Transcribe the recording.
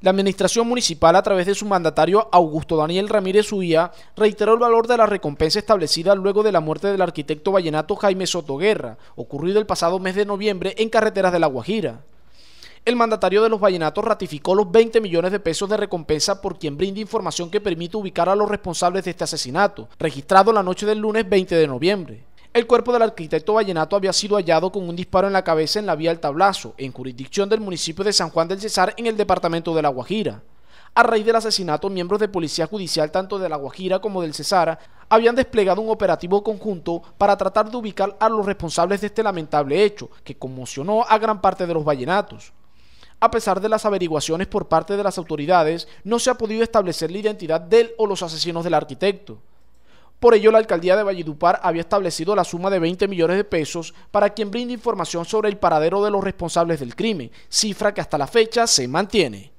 La administración municipal, a través de su mandatario Augusto Daniel Ramírez Uía, reiteró el valor de la recompensa establecida luego de la muerte del arquitecto vallenato Jaime Sotoguerra, ocurrido el pasado mes de noviembre en carreteras de La Guajira. El mandatario de los vallenatos ratificó los 20 millones de pesos de recompensa por quien brinde información que permite ubicar a los responsables de este asesinato, registrado la noche del lunes 20 de noviembre. El cuerpo del arquitecto vallenato había sido hallado con un disparo en la cabeza en la vía del Tablazo, en jurisdicción del municipio de San Juan del Cesar, en el departamento de La Guajira. A raíz del asesinato, miembros de Policía Judicial tanto de La Guajira como del Cesar habían desplegado un operativo conjunto para tratar de ubicar a los responsables de este lamentable hecho, que conmocionó a gran parte de los vallenatos. A pesar de las averiguaciones por parte de las autoridades, no se ha podido establecer la identidad del o los asesinos del arquitecto. Por ello, la alcaldía de Valledupar había establecido la suma de 20 millones de pesos para quien brinde información sobre el paradero de los responsables del crimen, cifra que hasta la fecha se mantiene.